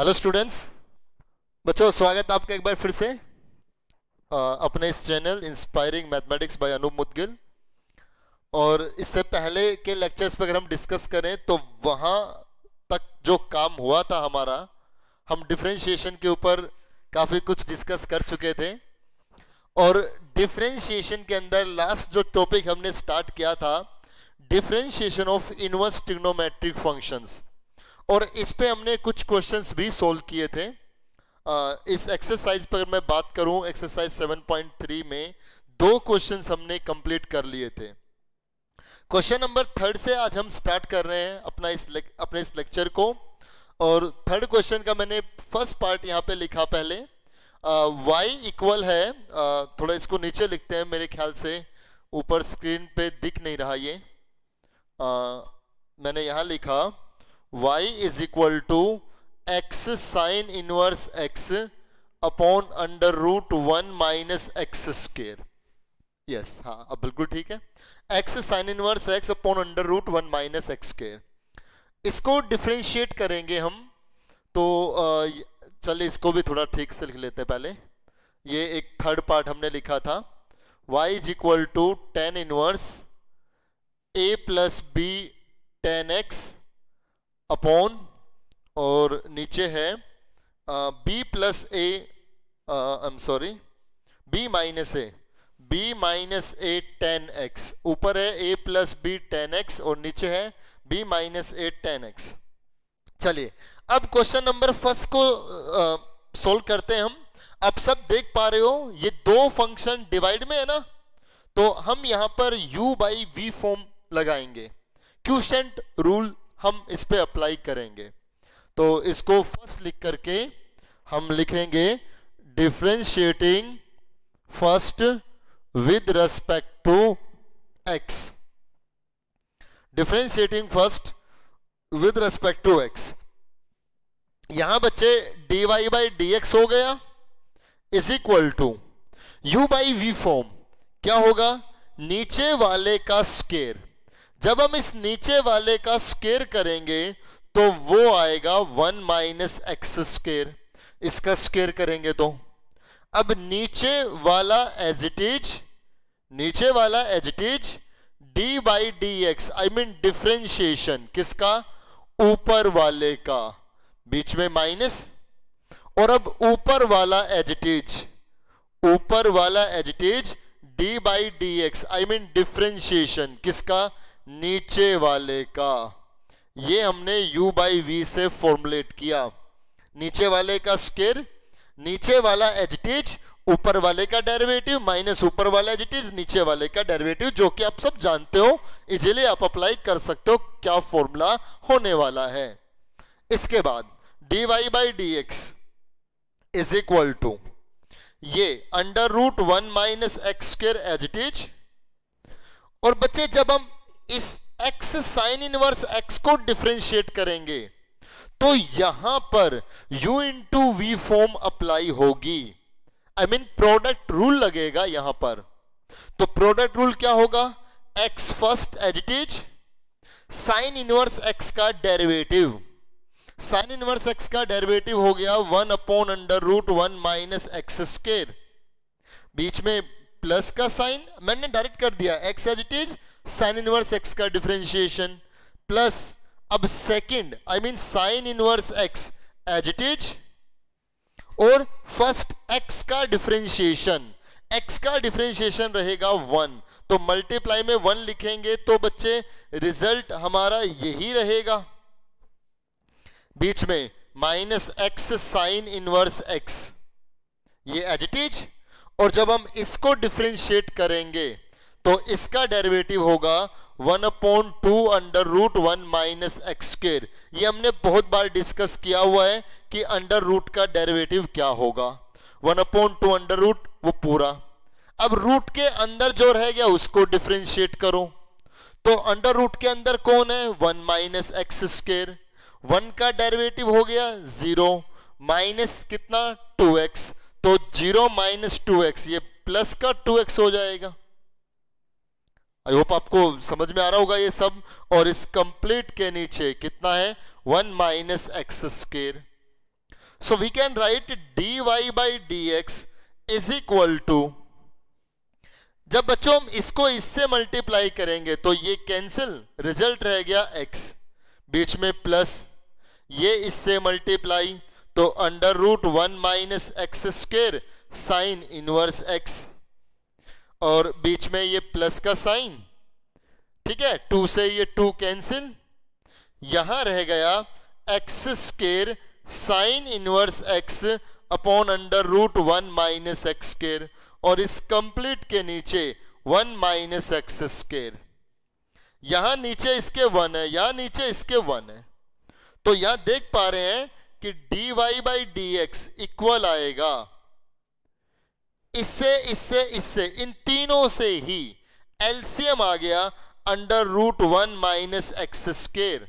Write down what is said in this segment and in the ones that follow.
hello students बच्चों स्वागत है आपका एक बार फिर से आ, अपने इस channel inspiring mathematics by Anoop Mudgil और इससे पहले के लेक्चर्स पर अगर हम डिस्कस करें तो वहाँ तक जो काम हुआ था हमारा हम डिफ्रेंशिएशन के ऊपर काफ़ी कुछ डिस्कस कर चुके थे और डिफ्रेंशिएशन के अंदर लास्ट जो टॉपिक हमने स्टार्ट किया था differentiation of inverse trigonometric functions और इस पे हमने कुछ क्वेश्चंस भी सोल्व किए थे आ, इस एक्सरसाइज पर मैं बात करूं एक्सरसाइज 7.3 में दो क्वेश्चंस हमने कंप्लीट कर लिए थे क्वेश्चन नंबर थर्ड से आज हम स्टार्ट कर रहे हैं अपना इस अपने इस लेक्चर को और थर्ड क्वेश्चन का मैंने फर्स्ट पार्ट यहाँ पे लिखा पहले वाई uh, इक्वल है uh, थोड़ा इसको नीचे लिखते हैं मेरे ख्याल से ऊपर स्क्रीन पे दिख नहीं रहा ये uh, मैंने यहाँ लिखा y is equal to x sine inverse x upon under root one minus x square yes हाँ अब बिल्कुल ठीक है x sine inverse x upon under root one minus x square इसको डिफ्रेंशिएट करेंगे हम तो चलिए इसको भी थोड़ा ठीक से लिख लेते हैं पहले ये एक थर्ड पार्ट हमने लिखा था y is equal to tan inverse a plus b tan x upon और नीचे है b plus a I am sorry b minus a b minus a tan x ऊपर है a plus b tan x और नीचे है b minus a tan x चलिए अब क्वेश्चन नंबर फर्स्ट को सोल्व करते हैं हम आप सब देख पा रहे हो ये दो फंक्शन डिवाइड में है ना तो हम यहां पर u बाई वी फॉर्म लगाएंगे क्यूसेंट रूल हम इस पर अप्लाई करेंगे तो इसको फर्स्ट लिख करके हम लिखेंगे differentiating first with respect to x differentiating first with respect to x यहां बच्चे d y by d x हो गया is equal to u by v form क्या होगा नीचे वाले का स्केयर जब हम इस नीचे वाले का स्केयर करेंगे तो वो आएगा वन माइनस एक्स स्केयर इसका स्केयर करेंगे तो अब नीचे वाला एज इट इज नीचे वाला as it is d by d x I mean differentiation किसका ऊपर वाले का बीच में माइनस और अब ऊपर वाला एज इट इज ऊपर वाला as it is d by d x I mean differentiation किसका नीचे वाले का ये हमने u बाई वी से फॉर्मुलेट किया नीचे वाले का स्केर नीचे वाला एजटिज ऊपर वाले का डेरिवेटिव माइनस ऊपर वाला एजिटेज नीचे वाले का डेरिवेटिव जो कि आप सब जानते हो इजीली आप अप्लाई कर सकते हो क्या फॉर्मूला होने वाला है इसके बाद dy y by d x is equal to ये under root one minus x square as it is और बच्चे जब हम इस x साइन इनवर्स x को डिफ्रेंशिएट करेंगे तो यहां पर u into v form apply होगी आई मीन प्रोडक्ट रूल लगेगा यहां पर तो प्रोडक्ट रूल क्या होगा x first as it is sine inverse x का डेरिवेटिव साइन इनवर्स x का डेरिवेटिव हो गया one upon under root one minus x square बीच में प्लस का साइन मैंने डायरेक्ट कर दिया x as it is sine inverse x का डिफ्रेंशिएशन प्लस अब second I mean sine inverse x as it is और फर्स्ट एक्स का डिफ्रेंशिएशन एक्स का डिफ्रेंशिएशन रहेगा वन तो मल्टीप्लाई में वन लिखेंगे तो बच्चे रिजल्ट हमारा यही रहेगा बीच में minus x sine inverse x ये इज और जब हम इसको डिफ्रेंशिएट करेंगे तो इसका डेरिवेटिव होगा one upon two under root one minus x square ये हमने बहुत बार डिस्कस किया हुआ है कि अंडर रूट का डेरिवेटिव क्या होगा one upon two under root वो पूरा अब रूट के अंदर जो रह गया उसको डिफ्रेंशिएट करो तो अंडर रूट के अंदर कौन है one minus x square one का डेरिवेटिव हो गया जीरो माइनस कितना टू एक्स तो जीरो माइनस टू एक्स ये प्लस का टू एक्स हो जाएगा आई होप आपको समझ में आ रहा होगा ये सब और इस कंप्लीट के नीचे कितना है one minus x square so we can write d y by d x is equal to जब बच्चों हम इसको इससे मल्टीप्लाई करेंगे तो ये कैंसिल रिजल्ट रह गया x बीच में प्लस ये इससे मल्टीप्लाई तो under root one minus x square sine inverse x और बीच में ये प्लस का साइन ठीक है टू से ये टू कैंसिल यहां रह गया x square sine inverse x upon under root one minus x square और इस कंप्लीट के नीचे वन माइनस एक्स स्केर यहां नीचे इसके वन है यहां नीचे इसके वन है तो यहां देख पा रहे हैं कि dy y by d x equal आएगा इससे इससे इससे इन तीनों से ही एल्सियम आ गया under root one minus x square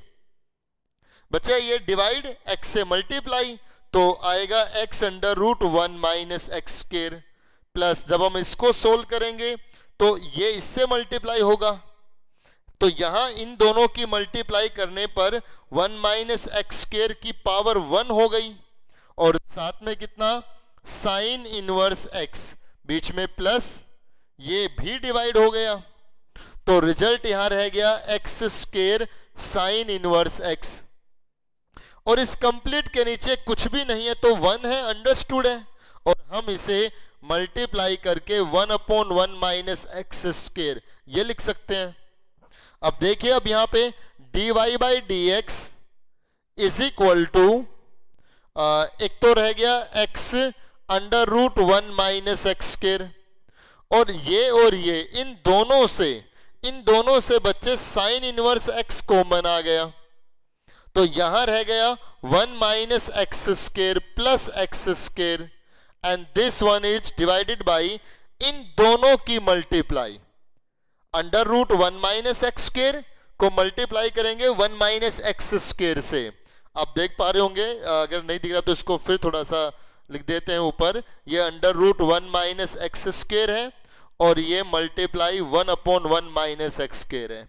बच्चे ये डिवाइड एक्स से मल्टीप्लाई तो आएगा x under root one minus x square plus जब हम इसको सोल्व करेंगे तो ये इससे मल्टीप्लाई होगा तो यहां इन दोनों की मल्टीप्लाई करने पर वन माइनस एक्स स्केयर की पावर वन हो गई और साथ में कितना साइन इनवर्स एक्स बीच में प्लस ये भी डिवाइड हो गया तो रिजल्ट यहां रह गया x square sine inverse x और इस कंप्लीट के नीचे कुछ भी नहीं है तो वन है अंडरस्टूड है और हम इसे मल्टीप्लाई करके one upon one minus x square ये लिख सकते हैं अब देखिए अब यहां पे d y by d x is equal to एक तो रह गया x under root one minus x square और ये और ये इन दोनों से इन दोनों से बच्चे साइन इनवर्स एक्स कॉमन आ गया तो यहां रह गया one minus x square plus x square and this one is divided by इन दोनों की multiply under root one minus x square को मल्टीप्लाई करेंगे वन माइनस एक्स स्केयर से आप देख पा रहे होंगे अगर नहीं दिख रहा तो इसको फिर थोड़ा सा लिख देते हैं ऊपर ये under root one minus x square है और ये multiply one upon one minus x square है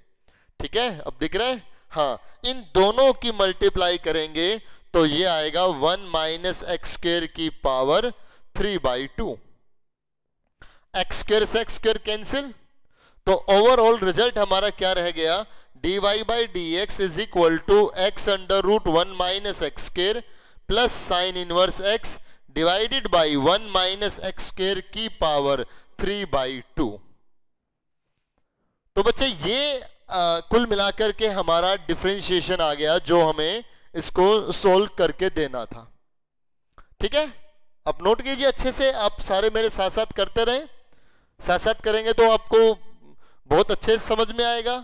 ठीक है अब दिख रहा है हाँ इन दोनों की मल्टीप्लाई करेंगे तो ये आएगा वन माइनस एक्स स्केयर की power three by two x square से एक्स स्केयर कैंसिल तो ओवरऑल रिजल्ट हमारा क्या रह गया d y by d x is equal to x under root one minus x square plus sine inverse x divided by one minus x square की power three by two तो बच्चे ये आ, कुल मिलाकर के हमारा डिफ्रेंशिएशन आ गया जो हमें इसको सोल्व करके देना था ठीक है अब नोट कीजिए अच्छे से आप सारे मेरे साथ साथ करते रहें साथ साथ करेंगे तो आपको बहुत अच्छे से समझ में आएगा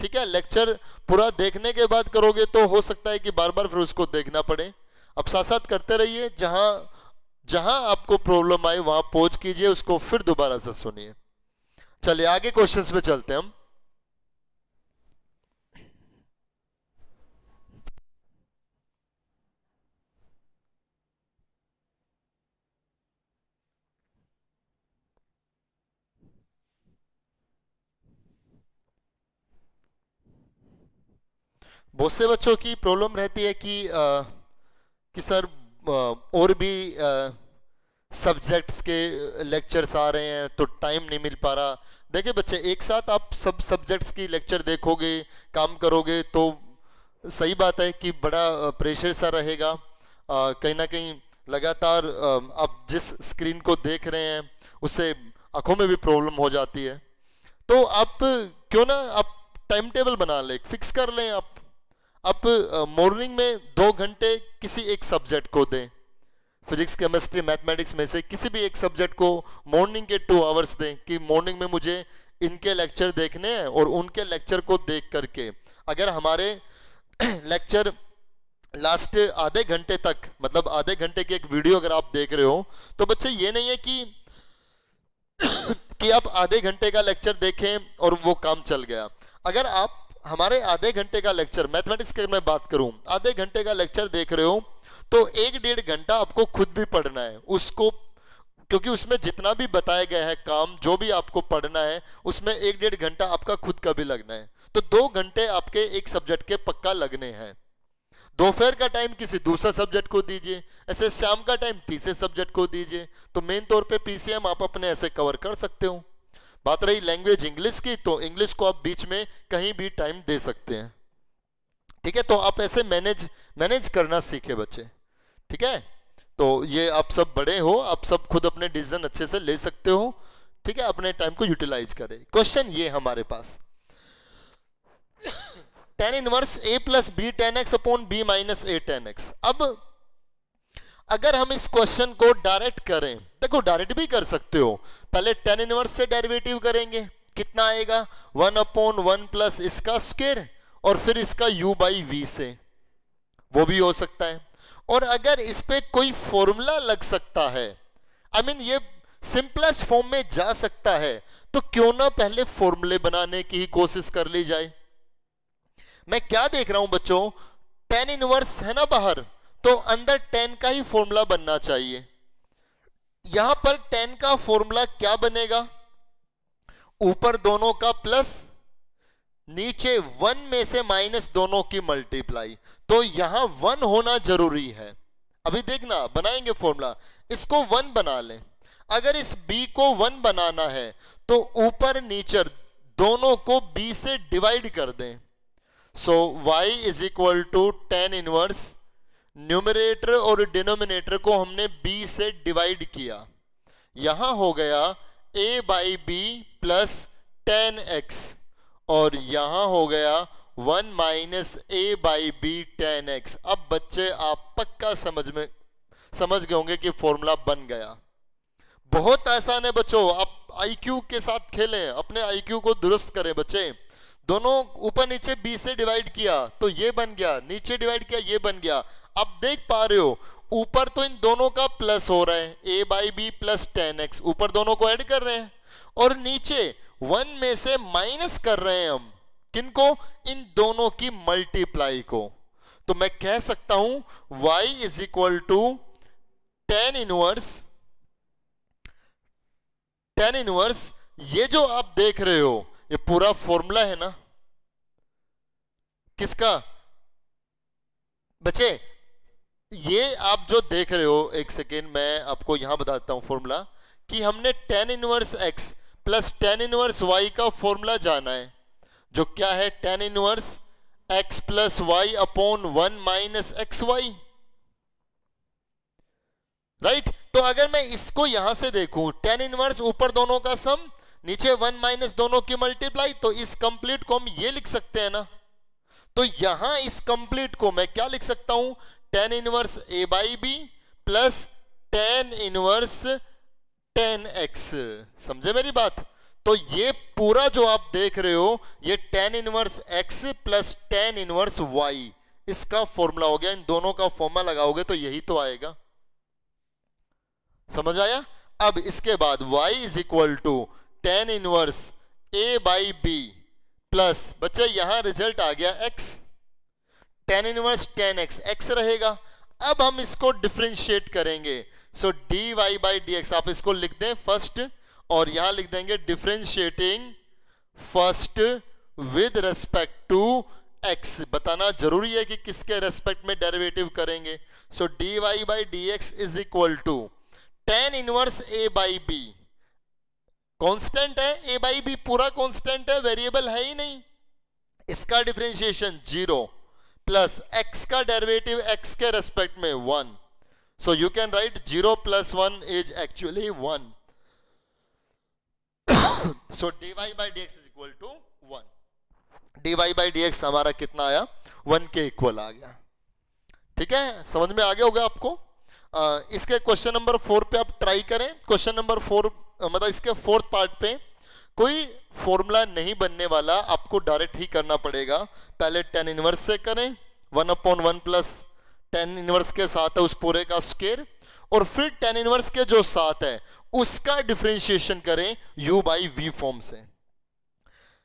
ठीक है लेक्चर पूरा देखने के बाद करोगे तो हो सकता है कि बार बार फिर उसको देखना पड़े अब साथ साथ करते रहिए जहां जहां आपको प्रॉब्लम आई वहां पहुंच कीजिए उसको फिर दोबारा से सुनिए चलिए आगे क्वेश्चंस पे चलते हम बहुत से बच्चों की प्रॉब्लम रहती है कि आ, कि सर और भी आ, सब्जेक्ट्स के लेक्चर्स आ रहे हैं तो टाइम नहीं मिल पा रहा देखिए बच्चे एक साथ आप सब सब्जेक्ट्स की लेक्चर देखोगे काम करोगे तो सही बात है कि बड़ा प्रेशर सा रहेगा कहीं ना कहीं लगातार आप जिस स्क्रीन को देख रहे हैं उससे आँखों में भी प्रॉब्लम हो जाती है तो आप क्यों ना आप टाइम टेबल बना लें फिक्स कर लें आप आप मॉर्निंग में दो घंटे किसी एक सब्जेक्ट को दें फिजिक्स केमिस्ट्री मैथमेटिक्स में से किसी भी एक सब्जेक्ट को मॉर्निंग के टू आवर्स दें कि मॉर्निंग में मुझे इनके लेक्चर देखने हैं और उनके लेक्चर को देख करके अगर हमारे लेक्चर लास्ट आधे घंटे तक मतलब आधे घंटे की एक वीडियो अगर आप देख रहे हो तो बच्चे ये नहीं है कि कि आप आधे घंटे का लेक्चर देखें और वो काम चल गया अगर आप हमारे आधे घंटे का लेक्चर मैथमेटिक्स की मैं बात करूं आधे घंटे का लेक्चर देख रहे हो तो एक डेढ़ घंटा आपको खुद भी पढ़ना है उसको क्योंकि उसमें जितना भी बताया गया है काम जो भी आपको पढ़ना है उसमें एक डेढ़ घंटा आपका खुद का भी लगना है तो दो घंटे आपके एक सब्जेक्ट के पक्का लगने हैं दोपहर का टाइम किसी दूसरा सब्जेक्ट को दीजिए ऐसे शाम का टाइम तीसरे सब्जेक्ट को दीजिए तो मेन तौर पे पीसीएम आप अपने ऐसे कवर कर सकते हो बात रही लैंग्वेज इंग्लिश की तो इंग्लिश को आप बीच में कहीं भी टाइम दे सकते हैं ठीक है तो आप ऐसे मैनेज मैनेज करना सीखे बच्चे ठीक है तो ये आप सब बड़े हो आप सब खुद अपने डिसीजन अच्छे से ले सकते हो ठीक है अपने टाइम को यूटिलाइज करें क्वेश्चन ये हमारे पास tan inverse a plus b tan x upon b minus a tan x अब अगर हम इस क्वेश्चन को डायरेक्ट करें देखो डायरेक्ट भी कर सकते हो पहले टेन इनवर्स से डेरिवेटिव करेंगे कितना आएगा वन अपॉन वन प्लस इसका स्केर और फिर इसका u बाई वी से वो भी हो सकता है और अगर इस पर कोई फॉर्मूला लग सकता है आई I मीन mean, ये सिंपलेस्ट फॉर्म में जा सकता है तो क्यों ना पहले फॉर्मूले बनाने की ही कोशिश कर ली जाए मैं क्या देख रहा हूं बच्चों टेन इनवर्स है ना बाहर तो अंदर टेन का ही फॉर्मूला बनना चाहिए यहां पर टेन का फॉर्मूला क्या बनेगा ऊपर दोनों का प्लस नीचे वन में से माइनस दोनों की मल्टीप्लाई तो यहां वन होना जरूरी है अभी देखना बनाएंगे फॉर्मूला इसको वन बना लें अगर इस बी को वन बनाना है तो ऊपर नीचे दोनों को बी से डिवाइड कर दें so y is equal to tan inverse numerator और डिनोमिनेटर को हमने बी से डिवाइड किया यहां हो गया a by b plus tan x और यहां हो गया one minus a by b tan x अब बच्चे आप पक्का समझ में समझ गए होंगे कि फॉर्मूला बन गया बहुत आसान है बच्चों आप आईक्यू के साथ खेलें अपने आईक्यू को दुरुस्त करें बच्चे दोनों ऊपर नीचे बी से डिवाइड किया तो ये बन गया नीचे डिवाइड किया ये बन गया अब देख पा रहे हो ऊपर तो इन दोनों का प्लस हो रहा है a by b plus tan x ऊपर दोनों को ऐड कर रहे हैं और नीचे वन में से माइनस कर रहे हैं हम किनको इन दोनों की मल्टीप्लाई को तो मैं कह सकता हूं y is equal to tan inverse tan inverse ये जो आप देख रहे हो ये पूरा फॉर्मूला है ना किसका बच्चे ये आप जो देख रहे हो एक सेकेंड मैं आपको यहां बताता हूं फॉर्मूला कि हमने tan inverse x plus tan inverse y का फॉर्मूला जाना है जो क्या है tan inverse x plus y upon one minus x y right तो अगर मैं इसको यहां से देखूं टेन इनवर्स ऊपर दोनों का सम नीचे वन माइनस दोनों की मल्टीप्लाई तो इस कंप्लीट को हम ये लिख सकते हैं ना तो यहां इस कंप्लीट को मैं क्या लिख सकता हूं tan inverse a by b plus tan inverse tan x समझे मेरी बात तो ये पूरा जो आप देख रहे हो ये tan inverse x plus tan inverse y इसका फॉर्मूला हो गया इन दोनों का फॉर्मूला लगाओगे तो यही तो आएगा समझ आया अब इसके बाद y is equal to tan inverse a by b plus बच्चे यहां रिजल्ट आ गया x tan inverse tan x x रहेगा अब हम इसको डिफ्रेंशिएट करेंगे so d y by d x आप इसको लिख दें फर्स्ट और यहां लिख देंगे differentiating first with respect to x बताना जरूरी है कि किसके रेस्पेक्ट में डेरिवेटिव करेंगे so d y by d x is equal to tan inverse a by b constant है ए बाई बी पूरा कॉन्स्टेंट है वेरिएबल है ही नहीं इसका डिफ्रेंशिएशन जीरो प्लस एक्स का डेरिवेटिव एक्स के रेस्पेक्ट में one so you can write zero plus one is actually one so dy by dx is equal to one dy by dx हमारा कितना आया वन के इक्वल आ गया ठीक है समझ में आ गया होगा आपको आ, इसके क्वेश्चन नंबर फोर पे आप ट्राई करें क्वेश्चन नंबर फोर मतलब इसके फोर्थ पार्ट पे कोई फॉर्मूला नहीं बनने वाला आपको डायरेक्ट ही करना पड़ेगा पहले टेन इनवर्स से करें one upon one plus tan inverse के साथ है उस पूरे का स्केर और फिर टेन इनवर्स के जो साथ है उसका डिफ्रेंशिएशन करें यू बाई वी फॉर्म से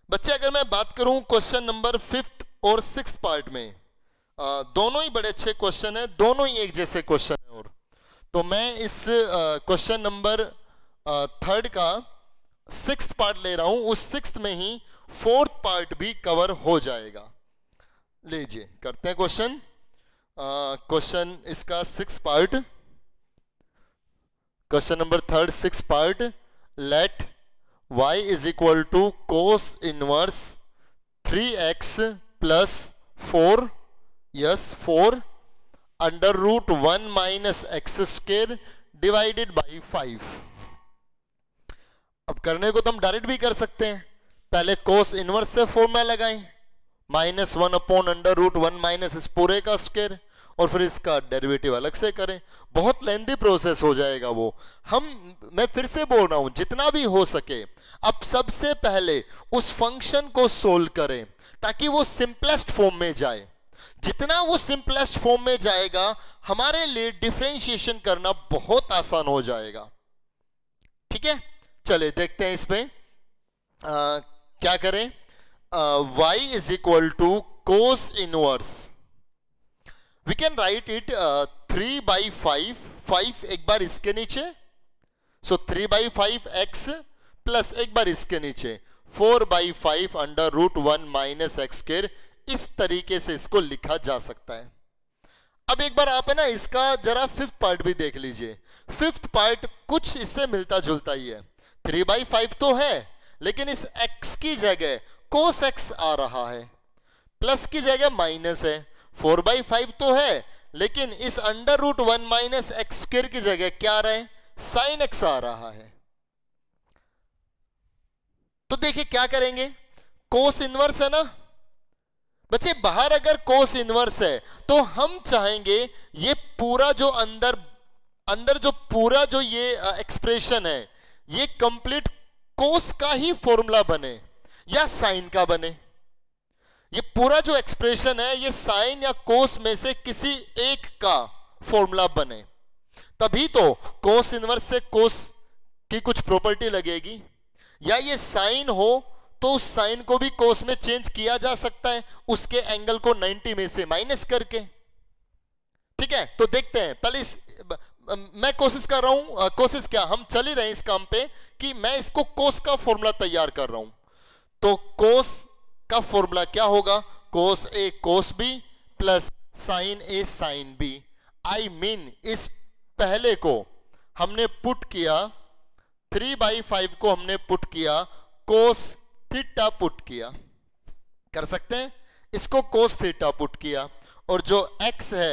बच्चे अगर मैं बात करूं क्वेश्चन नंबर फिफ्थ और सिक्स पार्ट में आ, दोनों ही बड़े अच्छे क्वेश्चन है दोनों ही एक जैसे क्वेश्चन है और तो मैं इस क्वेश्चन नंबर थर्ड का सिक्स पार्ट ले रहा हूं उस सिक्स में ही फोर्थ पार्ट भी कवर हो जाएगा लीजिए करते हैं क्वेश्चन क्वेश्चन इसका six part question number third six part let y is equal to cos inverse three x plus four yes four under root one minus x square divided by five अब करने को तो हम direct भी कर सकते हैं पहले कोस इनवर्स से फॉर्मूला लगाएं minus one upon under root one minus इस पूरे का स्केयर और फिर इसका डेरिवेटिव अलग से करें बहुत लेंदी प्रोसेस हो जाएगा वो हम मैं फिर से बोल रहा हूं जितना भी हो सके अब सबसे पहले उस फंक्शन को सोल्व करें ताकि वो सिंपलेस्ट फॉर्म में जाए जितना वो सिंपलेस्ट फॉर्म में जाएगा हमारे लिए डिफ्रेंशिएशन करना बहुत आसान हो जाएगा ठीक है चले देखते हैं इसमें क्या करें y is equal to cos inverse we can write it three by five five एक बार इसके नीचे so three by five x plus एक बार इसके नीचे four by five under root one minus x square इस तरीके से इसको लिखा जा सकता है अब एक बार आप है ना इसका जरा फिफ्थ पार्ट भी देख लीजिए फिफ्थ पार्ट कुछ इससे मिलता जुलता ही है थ्री बाई फाइव तो है लेकिन इस एक्स की जगह कोस एक्स आ रहा है प्लस की जगह माइनस है फोर बाई फाइव तो है लेकिन इस under root one minus x square की जगह क्या आ रहा है साइन एक्स आ रहा है तो देखिए क्या करेंगे कोस इनवर्स है ना बच्चे बाहर अगर कोस इनवर्स है तो हम चाहेंगे ये पूरा जो अंदर अंदर जो पूरा जो ये एक्सप्रेशन है ये कंप्लीट कोस का ही फॉर्मूला बने या साइन का बने ये पूरा जो एक्सप्रेशन है ये साइन या कोस में से किसी एक का फॉर्मूला बने तभी तो कोस इनवर्स से कोस की कुछ प्रॉपर्टी लगेगी या ये साइन हो तो उस साइन को भी कोस में चेंज किया जा सकता है उसके एंगल को 90 में से माइनस करके ठीक है तो देखते हैं पहले इस, मैं कोशिश कर रहा हूं कोशिश क्या हम चल ही रहे हैं इस काम पे कि मैं इसको कोस का फॉर्मूला तैयार कर रहा हूं तो कोस का फॉर्मूला क्या होगा cos a cos b plus sine a sine b I mean इस पहले को हमने पुट किया थ्री बाई फाइव को हमने पुट किया कोस थीटा पुट किया कर सकते हैं इसको कोस थीटा पुट किया और जो एक्स है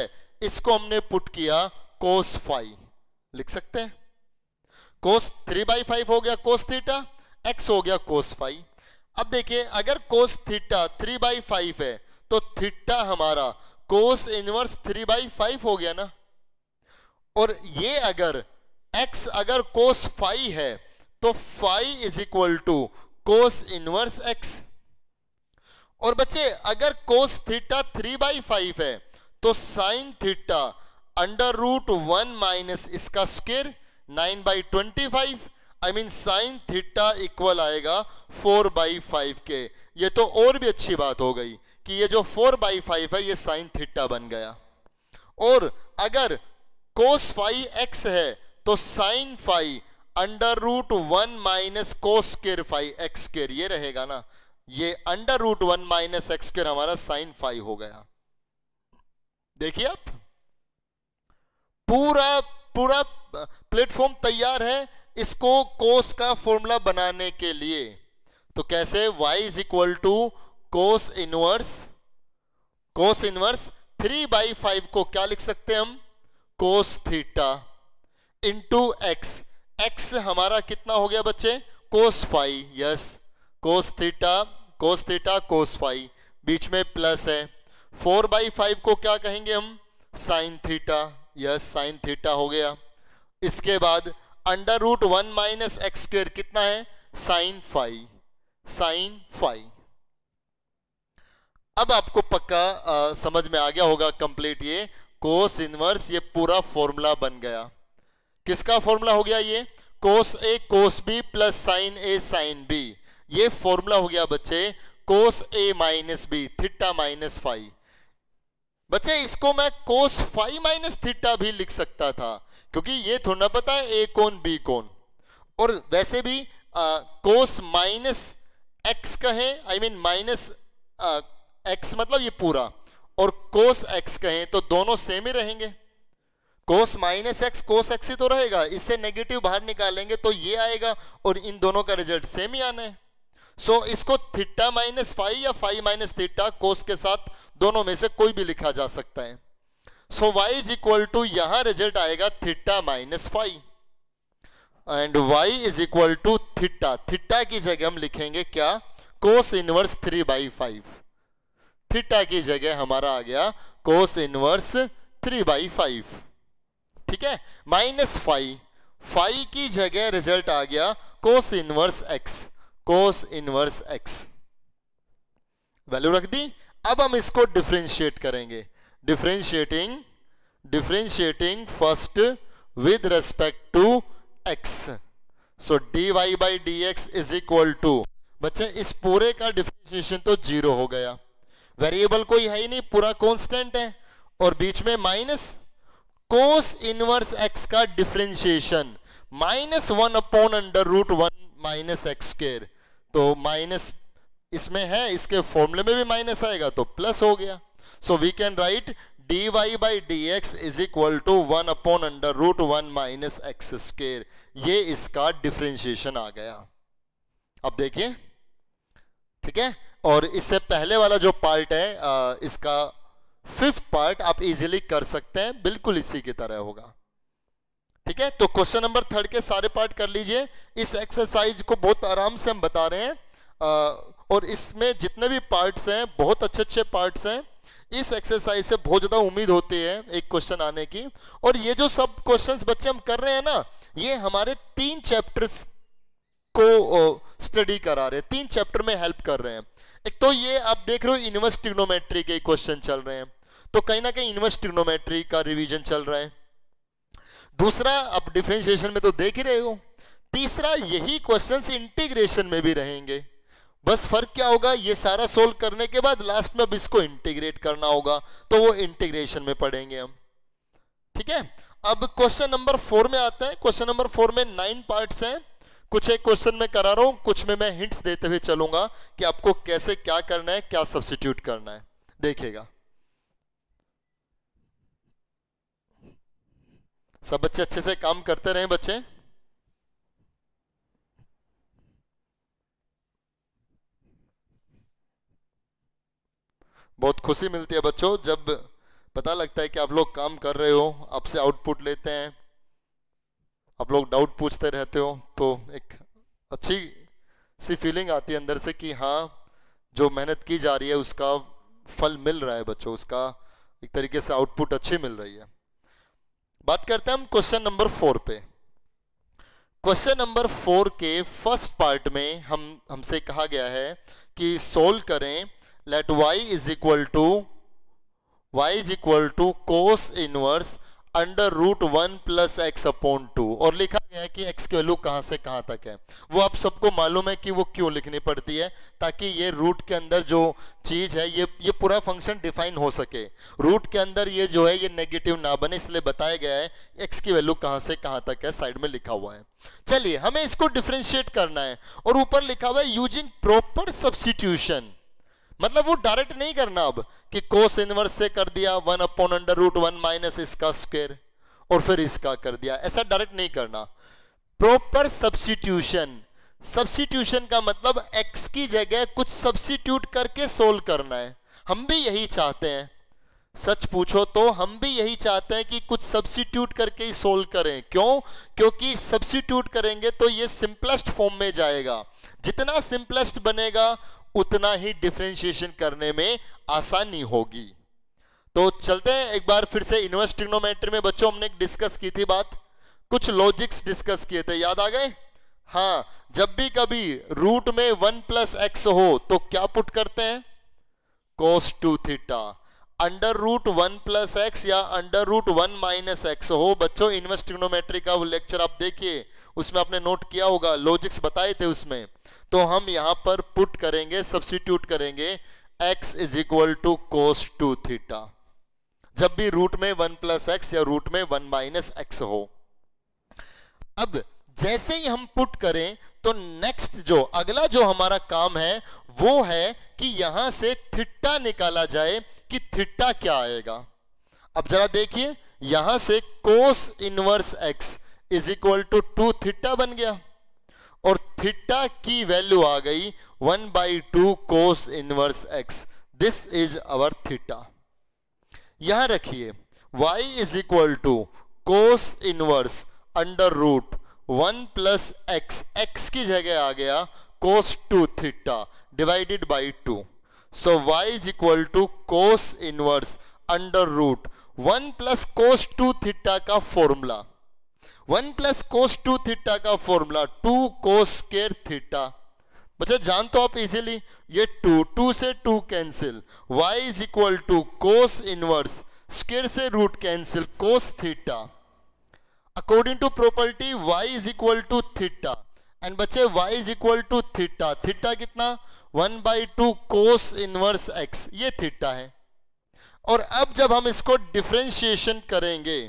इसको हमने पुट किया कोस फाइव लिख सकते हैं कोस थ्री बाई फाइव हो गया कोस थीटा एक्स हो गया कोस फाइव अब देखिए अगर cos theta three by five है तो थीटा हमारा cos inverse three by five हो गया ना और ये अगर एक्स अगर कोस फाइव है तो five is equal to cos inverse x और बच्चे अगर cos theta three by five है तो sine theta under root one minus इसका square nine by twenty five I mean sine theta equal आएगा फोर बाई फाइव के ये तो और भी अच्छी बात हो गई कि ये जो फोर बाई फाइव है ये साइन थीटा बन गया और अगर कोस फाई एक्स है तो sine five under root one minus cos square five x square ये रहेगा ना ये under root one minus x square हमारा साइन फाइव हो गया देखिए आप पूरा पूरा प्लेटफॉर्म तैयार है इसको कोस का फॉर्मूला बनाने के लिए तो कैसे y is equal to cos inverse cos inverse three by five को क्या लिख सकते हैं हम cos theta into x x हमारा कितना हो गया बच्चे cos five yes cos theta cos theta cos five बीच में प्लस है फोर बाई फाइव को क्या कहेंगे हम sine theta yes sine theta हो गया इसके बाद under root one minus x square कितना है साइन फाइव साइन फाइव अब आपको पक्का आ, समझ में आ गया होगा कंप्लीट ये कोस इनवर्स ये पूरा फॉर्मूला बन गया किसका फॉर्मूला हो गया ये cos a cos b plus sine a sine b ये फॉर्मूला हो गया बच्चे cos a minus b theta minus five बच्चे इसको मैं कोस फाइव माइनस थीटा भी लिख सकता था क्योंकि ये थोड़ा ना पता है ए कौन बी कौन और वैसे भी कोस माइनस एक्स कहें आई मीन माइनस एक्स मतलब ये पूरा और कोस एक्स कहें तो दोनों सेम ही रहेंगे cos minus x cos x ही तो रहेगा इससे नेगेटिव बाहर निकालेंगे तो ये आएगा और इन दोनों का रिजल्ट सेम ही आना है सो so, इसको थीटा माइनस फाइव या फाइव माइनस थीटा कोस के साथ दोनों में से कोई भी लिखा जा सकता है so y is equal to यहां रिजल्ट आएगा theta minus five and y is equal to theta theta की जगह हम लिखेंगे क्या cos inverse three by five theta की जगह हमारा आ गया cos inverse three by five ठीक है माइनस फाइव फाइव की जगह रिजल्ट आ गया cos inverse x cos inverse x value रख दी अब हम इसको डिफ्रेंशिएट करेंगे differentiating differentiating first with respect to x so dy by dx is equal to बच्चे इस पूरे का डिफ्रेंशिएशन तो जीरो हो गया वेरिएबल कोई है ही नहीं पूरा कांस्टेंट है और बीच में माइनस कोस इनवर्स एक्स का differentiation minus one upon under root one minus x square तो माइनस इसमें है इसके फॉर्मूले में भी माइनस आएगा तो प्लस हो गया So we can write dy by dx is equal to 1 upon under root 1 minus x square ye iska differentiation aa gaya ab dekhiye theek hai aur isse pehle wala jo part hai iska fifth part aap easily kar sakte hain bilkul isi ki tarah hoga ठीक है तो question number third के सारे part कर लीजिए इस exercise को बहुत आराम से हम बता रहे हैं आ, और इसमें जितने भी पार्ट्स हैं बहुत अच्छे अच्छे पार्ट्स हैं इस एक्सरसाइज से बहुत ज़्यादा उम्मीद होती है एक क्वेश्चन आने की और ये जो सब क्वेश्चंस बच्चे हम कर रहे हैं ना ये हमारे तीन चैप्टर्स को स्टडी करा रहे हैं तीन चैप्टर में हेल्प कर रहे हैं एक तो ये आप देख रहे हो इनवर्स टिग्नोमेट्री के क्वेश्चन चल रहे हैं तो कहीं ना कहीं इनवर्स टिग्नोमेट्री का रिविजन चल रहा है दूसरा आप डिफ्रेंशिएशन में तो देख ही रहे हो तीसरा यही क्वेश्चन इंटीग्रेशन में भी रहेंगे बस फर्क क्या होगा ये सारा सोल्व करने के बाद लास्ट में अब इसको इंटीग्रेट करना होगा तो वो इंटीग्रेशन में पढ़ेंगे हम ठीक है अब क्वेश्चन नंबर फोर में आते हैं क्वेश्चन नंबर फोर में नाइन पार्ट्स हैं कुछ एक क्वेश्चन में करा रहा हूं कुछ में मैं हिंट्स देते हुए चलूंगा कि आपको कैसे क्या करना है क्या सब्सिट्यूट करना है देखिएगा सब बच्चे अच्छे से काम करते रहे बच्चे बहुत खुशी मिलती है बच्चों जब पता लगता है कि आप लोग काम कर रहे हो आपसे आउटपुट लेते हैं आप लोग डाउट पूछते रहते हो तो एक अच्छी सी फीलिंग आती है अंदर से कि हाँ जो मेहनत की जा रही है उसका फल मिल रहा है बच्चों उसका एक तरीके से आउटपुट अच्छी मिल रही है बात करते हैं हम क्वेश्चन नंबर फोर पे क्वेश्चन नंबर फोर के फर्स्ट पार्ट में हम हमसे कहा गया है कि सोल्व करें let y is equal to y is equal to cos inverse under root one plus x upon two और लिखा गया है कि x की वैल्यू कहां से कहां तक है वो आप सबको मालूम है कि वो क्यों लिखनी पड़ती है ताकि ये रूट के अंदर जो चीज़ है ये ये पूरा फंक्शन डिफाइन हो सके रूट के अंदर ये जो है ये नेगेटिव ना बने इसलिए बताया गया है एक्स की वैल्यू कहां से कहां तक है साइड में लिखा हुआ है चलिए हमें इसको डिफ्रेंशिएट करना है और ऊपर लिखा हुआ है यूजिंग प्रॉपर सब्सटीट्यूशन मतलब वो डायरेक्ट नहीं करना अब कि कोस इनवर्स से कर दिया one upon under root one minus इसका स्क्वेयर और फिर इसका कर दिया ऐसा डायरेक्ट नहीं करना प्रॉपर सब्सिट्यूशन सब्सिट्यूशन का मतलब एक्स की जगह कुछ सब्सिट्यूट करके सोल्व करना है हम भी यही चाहते हैं सच पूछो तो हम भी यही चाहते हैं कि कुछ सब्सिट्यूट करके ही सोल्व करें क्यों क्योंकि सब्सिट्यूट करेंगे तो ये सिंपलेस्ट फॉर्म में जाएगा जितना सिंपलेस्ट बनेगा उतना ही डिफ्रेंशिएशन करने में आसानी होगी तो चलते हैं एक बार फिर से इनवर्स ट्रिग्नोमेट्री में बच्चों हमने डिस्कस की थी बात कुछ लॉजिक्स डिस्कस किए थे याद आ गए हाँ जब भी कभी रूट में वन प्लस एक्स हो तो क्या पुट करते हैं cos two theta under root one plus x या under root one minus x हो बच्चों इनवर्स ट्रिग्नोमेट्री का वो लेक्चर आप देखिए उसमें आपने नोट किया होगा लॉजिक्स बताए थे उसमें तो हम यहां पर पुट करेंगे सब्सिट्यूट करेंगे x is equal to cos two theta जब भी रूट में वन प्लस एक्स या रूट में वन माइनस एक्स हो अब जैसे ही हम पुट करें तो नेक्स्ट जो अगला जो हमारा काम है वो है कि यहां से थिट्टा निकाला जाए कि थिट्टा क्या आएगा अब जरा देखिए यहां से cos inverse x is equal to two theta बन गया थीटा की वैल्यू आ गई one by two cos inverse x this is our theta यहां रखिए y is equal to cos inverse under root one plus x x की जगह आ गया cos two theta divided by two so y is equal to cos inverse under root one plus cos two theta का formula one plus cos two theta का formula two cos square theta बच्चा जान तो आप easily ये two two से two cancel y is equal to cos inverse square से root cancel cos theta according to property y is equal to theta and बच्चे y is equal to theta theta कितना one by two cos inverse x ये theta है और अब जब हम इसको डिफ्रेंशिएशन करेंगे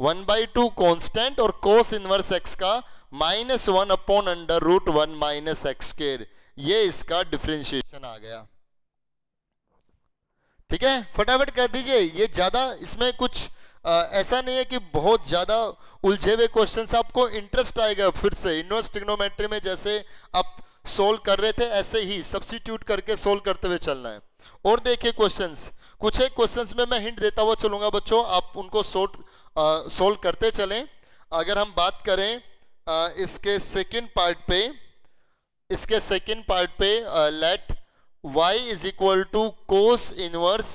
वन बाई टू कॉन्स्टेंट और कोस इनवर्स एक्स का minus one upon under root one minus x square ये इसका डिफ्रेंशिएशन आ गया ठीक है फटाफट कर दीजिए ये ज्यादा इसमें कुछ आ, ऐसा नहीं है कि बहुत ज्यादा उलझे हुए क्वेश्चन आपको इंटरेस्ट आएगा फिर से इनवर्स टिग्नोमेट्री में जैसे आप सोल्व कर रहे थे ऐसे ही सब्सिट्यूट करके सोल्व करते हुए चलना है और देखिए क्वेश्चंस कुछ एक क्वेश्चंस में मैं हिंट देता हुआ चलूंगा बच्चों आप उनको सोल्व सोल्व करते चलें अगर हम बात करें आ, इसके सेकंड पार्ट पे इसके सेकंड पार्ट पे let y is equal to cos inverse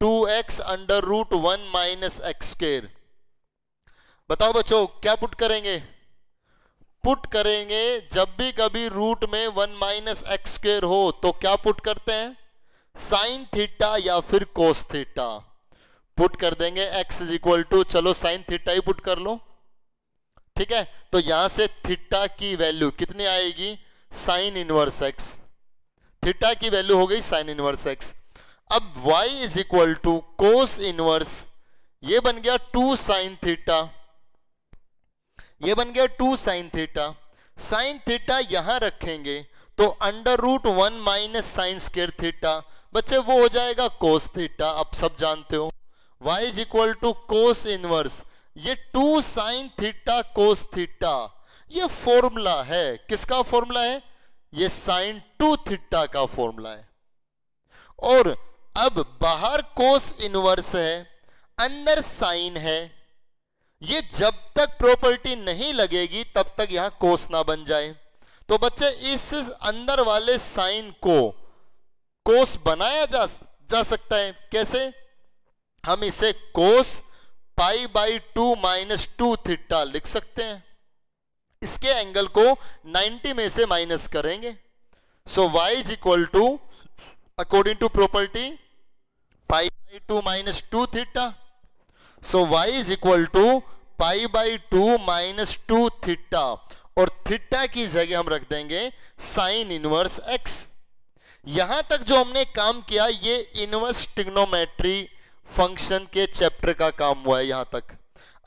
two x under root one minus x square बताओ बच्चों क्या पुट करेंगे पुट करेंगे जब भी कभी रूट में वन माइनस एक्स स्केयर हो तो क्या पुट करते हैं साइन थीटा या फिर कोस थीटा पुट कर देंगे x इज इक्वल टू चलो साइन थीटा ही पुट कर लो ठीक है तो यहां से थीटा की वैल्यू कितनी आएगी साइन इनवर्स x थीटा की वैल्यू हो गई साइन इनवर्स x अब y is equal to cos inverse ये बन गया टू साइन थीटा ये बन गया two sine theta sine theta यहां रखेंगे तो under root one minus sine square theta बच्चे वो हो जाएगा कोस थीटा आप सब जानते हो y is equal to cos inverse ये two sine theta cos theta ये फॉर्मूला है किसका फॉर्मूला है ये साइन टू थीटा का फॉर्मूला है और अब बाहर कोस इनवर्स है अंदर साइन है ये जब तक प्रॉपर्टी नहीं लगेगी तब तक यहां कोस ना बन जाए तो बच्चे इस अंदर वाले साइन को कोस बनाया जा, जा सकता है कैसे हम इसे cos pi by two minus two theta लिख सकते हैं इसके एंगल को 90 में से माइनस करेंगे so y is equal to according to property pi by two minus two theta so y is equal to pi by two minus two theta और theta की जगह हम रख देंगे साइन इनवर्स एक्स यहां तक जो हमने काम किया ये इनवर्स टिग्नोमेट्री फंक्शन के चैप्टर का काम हुआ है यहां तक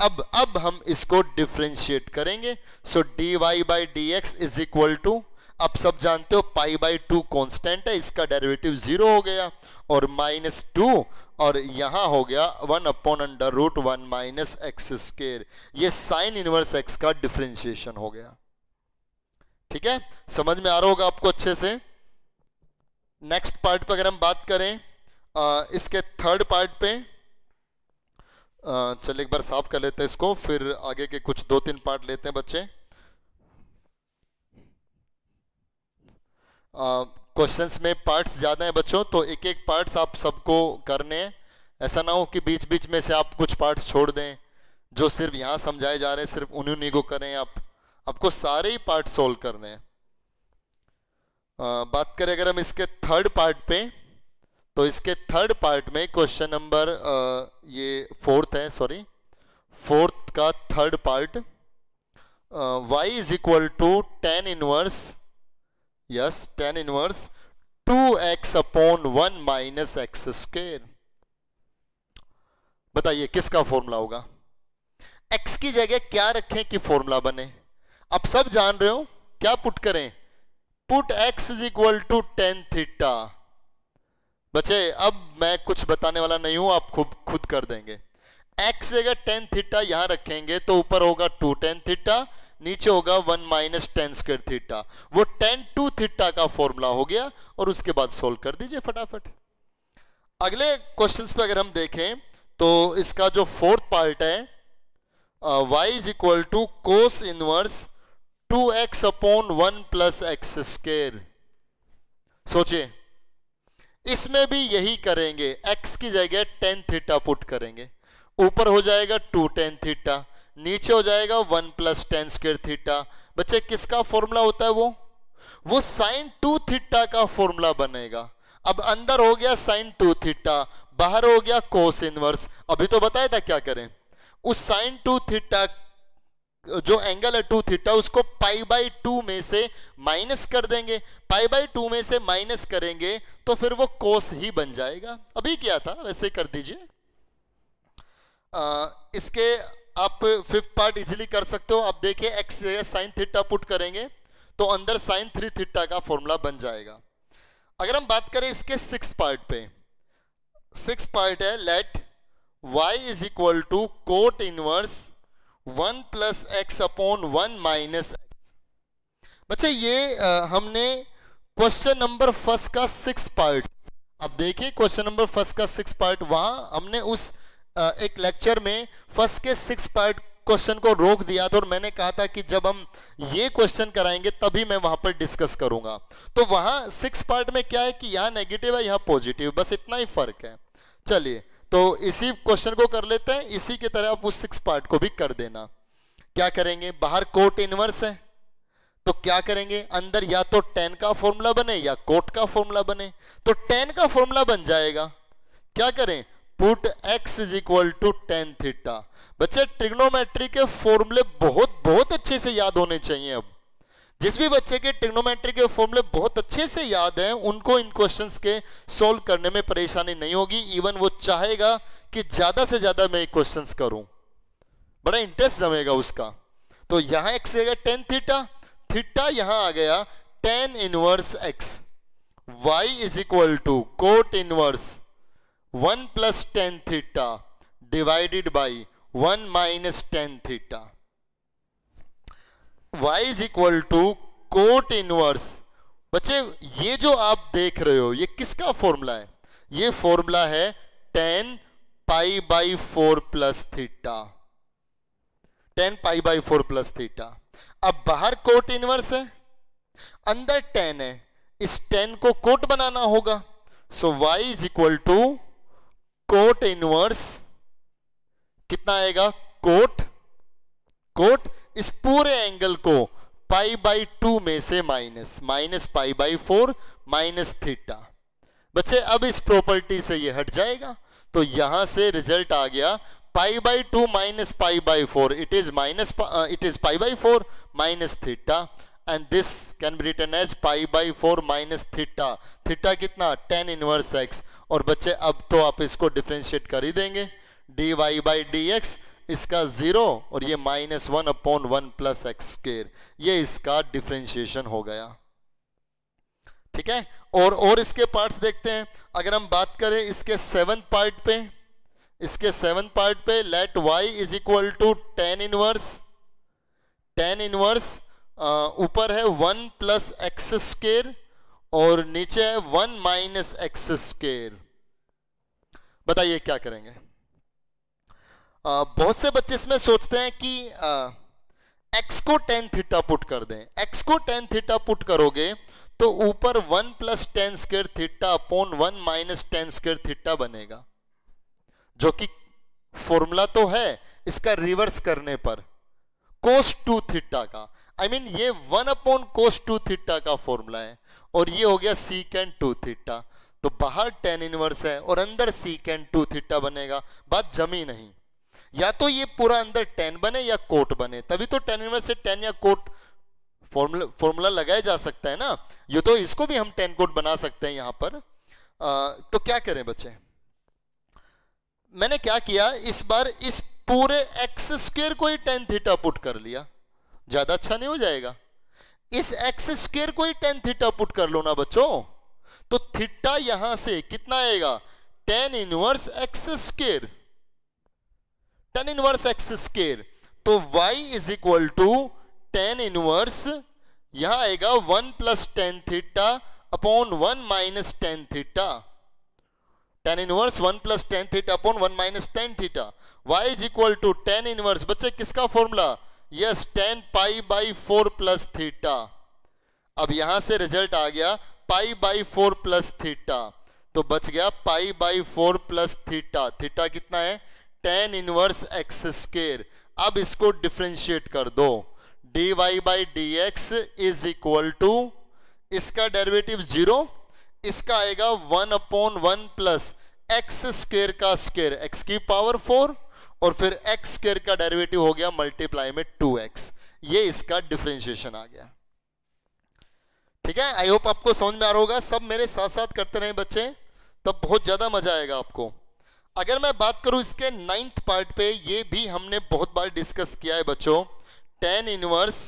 अब अब हम इसको डिफ्रेंशिएट करेंगे so d y by d x is equal to अब सब जानते हो पाई बाई टू कॉन्स्टेंट है इसका डेरिवेटिव जीरो हो गया और माइनस टू और यहां हो गया one upon under root one minus x square ये साइन इनवर्स एक्स का डिफ्रेंशिएशन हो गया ठीक है समझ में आ रहा होगा आपको अच्छे से नेक्स्ट पार्ट पर अगर हम बात करें इसके थर्ड पार्ट पे चल एक बार साफ कर लेते हैं इसको फिर आगे के कुछ दो तीन पार्ट लेते हैं बच्चे क्वेश्चंस में पार्ट्स ज़्यादा हैं बच्चों तो एक एक पार्ट्स आप सबको करने हैं ऐसा ना हो कि बीच बीच में से आप कुछ पार्ट्स छोड़ दें जो सिर्फ यहां समझाए जा रहे हैं सिर्फ उन्हीं उन्हीं को करें आप आपको सारे ही पार्ट सोल्व करने हैं बात करें अगर हम इसके थर्ड पार्ट पे तो इसके थर्ड पार्ट में क्वेश्चन नंबर ये फोर्थ है सॉरी फोर्थ का third part y is equal to tan inverse yes tan inverse two x upon one minus x square बताइए किसका फॉर्मूला होगा एक्स की जगह क्या रखें कि फॉर्मूला बने आप सब जान रहे हो क्या पुट करें put x is equal to tan theta बच्चे अब मैं कुछ बताने वाला नहीं हूं आप खुद खुद कर देंगे एक्स जगह टेन थीटा यहां रखेंगे तो ऊपर होगा टू टेन थीटा नीचे होगा one minus tan square theta वो टेन टू थीटा का फॉर्मूला हो गया और उसके बाद सोल्व कर दीजिए फटाफट अगले क्वेश्चन पे अगर हम देखें तो इसका जो फोर्थ पार्ट है y is equal to cos inverse two x upon one plus x square सोचिए इसमें भी यही करेंगे x की जगह टेन थीटा पुट करेंगे ऊपर हो जाएगा टू टेन थीटा नीचे हो जाएगा one plus tan square theta बच्चे किसका फॉर्मूला होता है वो वो साइन टू थीटा का फॉर्मूला बनेगा अब अंदर हो गया साइन टू थीटा बाहर हो गया कोस इनवर्स अभी तो बताया था क्या करें उस साइन टू थीटा जो एंगल है टू थीटा उसको पाई बाई टू में से माइनस कर देंगे पाई बाई टू में से माइनस करेंगे तो फिर वो कोस ही बन जाएगा अभी क्या था वैसे कर दीजिए इसके आप फिफ्थ पार्ट इजीली कर सकते हो आप देखिए एक्स साइन थीटा पुट करेंगे तो अंदर साइन थ्री थीटा का फॉर्मूला बन जाएगा अगर हम बात करें इसके सिक्स पार्ट पे सिक्स पार्ट है let y is equal to cot inverse one plus x upon one minus x बच्चे ये हमने क्वेश्चन नंबर फर्स्ट का सिक्स पार्ट अब देखिए क्वेश्चन नंबर फर्स्ट का सिक्स पार्ट वहां हमने उस एक लेक्चर में फर्स्ट के सिक्स पार्ट क्वेश्चन को रोक दिया था और मैंने कहा था कि जब हम ये क्वेश्चन कराएंगे तभी मैं वहां पर डिस्कस करूंगा तो वहां सिक्स पार्ट में क्या है कि यहाँ नेगेटिव है यहाँ पॉजिटिव बस इतना ही फर्क है चलिए तो इसी क्वेश्चन को कर लेते हैं इसी की तरह आप उस सिक्स पार्ट को भी कर देना क्या करेंगे बाहर कोट इनवर्स है तो क्या करेंगे अंदर या तो टेन का फॉर्मूला बने या कोट का फॉर्मूला बने तो टेन का फॉर्मूला बन जाएगा क्या करें put x is equal to tan theta बच्चे ट्रिग्नोमेट्री के फॉर्मूले बहुत बहुत अच्छे से याद होने चाहिए अब जिस भी बच्चे के टिग्नोमेट्री के फॉर्मूले बहुत अच्छे से याद हैं उनको इन क्वेश्चंस के सॉल्व करने में परेशानी नहीं होगी इवन वो चाहेगा कि ज़्यादा से ज़्यादा मैं क्वेश्चंस करूं बड़ा इंटरेस्ट जमेगा उसका तो यहां एक्स आएगा टेन थीटा थीटा यहां आ गया tan inverse x y is equal to cot inverse one plus tan theta divided by one minus tan theta y is equal to cot inverse बच्चे ये जो आप देख रहे हो ये किसका फॉर्मूला है ये फॉर्मूला है tan pi by four plus theta tan pi by four plus theta अब बाहर कोट इनवर्स है अंदर टेन है इस टेन को कोट बनाना होगा so y is equal to cot inverse कितना आएगा कोट कोट इस पूरे एंगल को पाई बाई टू में से minus minus pi by four minus theta बच्चे अब इस प्रॉपर्टी से ये हट जाएगा तो यहां से रिजल्ट आ गया pi by two minus pi by four it is minus it is pi by four minus theta and this can be written as pi by four minus theta theta कितना टेन इनवर्स एक्स और बच्चे अब तो आप इसको differentiate कर ही देंगे d y by d x इसका ज़ीरो और ये minus one upon one plus x square ये इसका डिफ्रेंशिएशन हो गया ठीक है और और इसके पार्ट्स देखते हैं अगर हम बात करें इसके सेवन पार्ट पे इसके सेवन पार्ट पे let y is equal to tan inverse tan inverse ऊपर है वन प्लस एक्स स्केर और नीचे है वन माइनस एक्स स्केर बताइए क्या करेंगे बहुत से बच्चे इसमें सोचते हैं कि एक्स को टेन थीटा पुट कर दें एक्स को टेन थीटा पुट करोगे तो ऊपर one plus tan square theta upon one minus tan square theta बनेगा जो कि फॉर्मूला तो है इसका रिवर्स करने पर कोस टू थीटा का आई I मीन mean, ये one upon cos two theta का फॉर्मूला है और ये हो गया सीकेंड टू थीटा तो बाहर टेन इनवर्स है और अंदर सीकेंड टू थीटा बनेगा बात जमी नहीं या तो ये पूरा अंदर टेन बने या कोट बने तभी तो टेन इनवर्स से टेन या कोट फॉर्मूला फॉर्मूला लगाया जा सकता है ना ये तो इसको भी हम टेन कोट बना सकते हैं यहां पर आ, तो क्या करें बच्चे मैंने क्या किया इस बार इस पूरे एक्स स्क्वेयर को ही टेन थीटा पुट कर लिया ज्यादा अच्छा नहीं हो जाएगा इस एक्स स्क्वेयर को ही टेन थीटा पुट कर लो ना बच्चों तो थीटा यहां से कितना आएगा tan inverse x square tan inverse x square तो y is equal to tan inverse यहां आएगा one plus tan theta upon one minus tan theta tan inverse one plus tan theta upon one minus tan theta y is equal to tan inverse बच्चे किसका formula yes tan pi by four plus theta अब यहां से result आ गया pi by four plus theta तो बच गया pi by four plus theta theta कितना है टेन इनवर्स एक्स स्केयर अब इसको डिफ्रेंशिएट कर दो d y by d x is equal to इसका डेरिवेटिव जीरो इसका आएगा one upon one plus x square का स्क्वेयर एक्स की पावर फोर और फिर एक्स स्क्वेयर का डेरिवेटिव हो गया मल्टीप्लाई में टू एक्स ये इसका डिफ्रेंशिएशन आ गया ठीक है आई होप आपको समझ में आ रहा होगा सब मेरे साथ साथ करते रहे बच्चे तब बहुत ज्यादा मजा आएगा आपको अगर मैं बात करूं इसके नाइन्थ पार्ट पे ये भी हमने बहुत बार डिस्कस किया है बच्चों tan inverse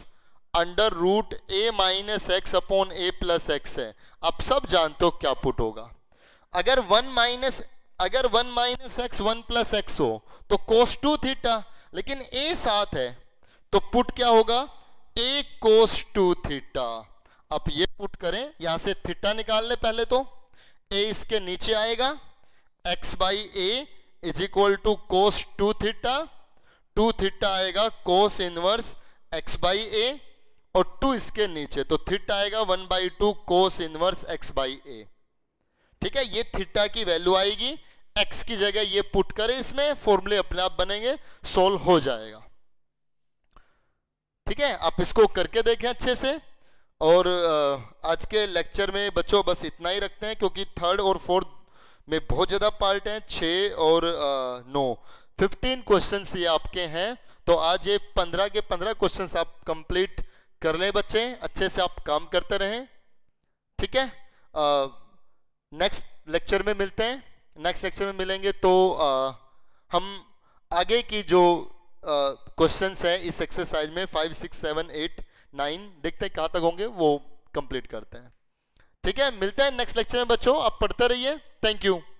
under root a minus x upon a plus x है आप सब जानते हो क्या पुट होगा अगर वन माइनस अगर one minus x one plus x हो तो कोस टू थीटा लेकिन ए साथ है तो पुट क्या होगा ए कोस टू थीटा आप ये पुट करें यहां से थीटा निकाल ले पहले तो ए इसके नीचे आएगा x by a is equal to cos two theta two theta आएगा cos inverse x by a और टू इसके नीचे तो थीटा आएगा one by two cos inverse x by a ठीक है ये थीटा की वैल्यू आएगी एक्स की जगह ये पुट करे इसमें फॉर्मूले अपने आप बनेंगे सोल्व हो जाएगा ठीक है आप इसको करके देखें अच्छे से और आज के लेक्चर में बच्चों बस इतना ही रखते हैं क्योंकि थर्ड और फोर्थ में बहुत ज़्यादा पार्ट हैं छ और नौ फिफ्टीन क्वेश्चन ये आपके हैं तो आज ये पंद्रह के पंद्रह क्वेश्चन आप कंप्लीट कर लें बच्चे अच्छे से आप काम करते रहें ठीक है नेक्स्ट लेक्चर में मिलते हैं नेक्स्ट लेक्चर में मिलेंगे तो आ, हम आगे की जो क्वेश्चन है इस एक्सरसाइज में five six seven eight nine देखते हैं कहाँ तक होंगे वो कंप्लीट करते हैं ठीक है मिलते हैं नेक्स्ट लेक्चर में बच्चों आप पढ़ते रहिए थैंक यू